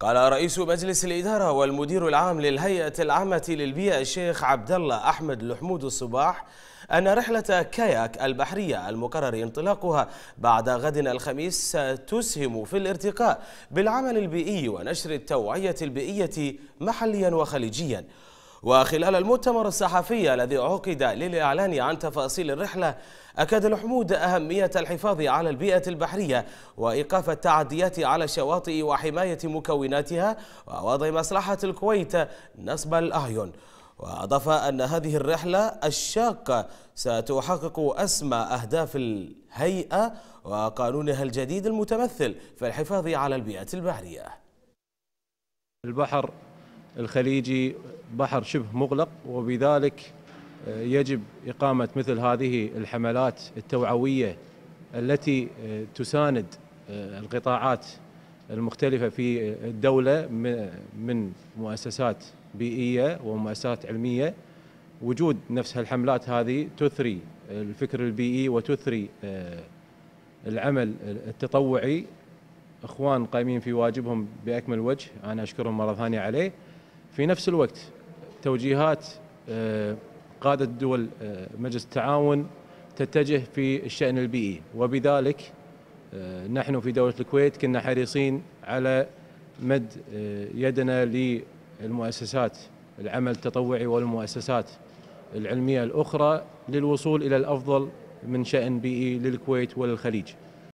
قال رئيس مجلس الإدارة والمدير العام للهيئة العامة للبيئة الشيخ عبد الله أحمد لحمود الصباح أن رحلة كاياك البحرية المقرر انطلاقها بعد غد الخميس ستسهم في الارتقاء بالعمل البيئي ونشر التوعية البيئية محليا وخليجيا وخلال المؤتمر الصحفي الذي عقد للإعلان عن تفاصيل الرحلة أكد الحمود أهمية الحفاظ على البيئة البحرية وإيقاف التعديات على الشواطئ وحماية مكوناتها ووضع مصلحة الكويت نصب الأعين وأضاف أن هذه الرحلة الشاقة ستحقق أسمى أهداف الهيئة وقانونها الجديد المتمثل في الحفاظ على البيئة البحرية البحر الخليجي بحر شبه مغلق وبذلك آه، يجب إقامة مثل هذه الحملات التوعوية التي آه، تساند آه، القطاعات المختلفة في الدولة من مؤسسات بيئية ومؤسسات علمية وجود نفس الحملات هذه تثري الفكر البيئي وتثري العمل التطوعي اخوان قايمين في واجبهم باكمل وجه انا اشكرهم مره ثانيه عليه في نفس الوقت توجيهات آه، قادة دول آه، مجلس التعاون تتجه في الشأن البيئي وبذلك آه، نحن في دولة الكويت كنا حريصين على مد يدنا للمؤسسات العمل التطوعي والمؤسسات العلمية الأخرى للوصول إلى الأفضل من شأن بيئي للكويت وللخليج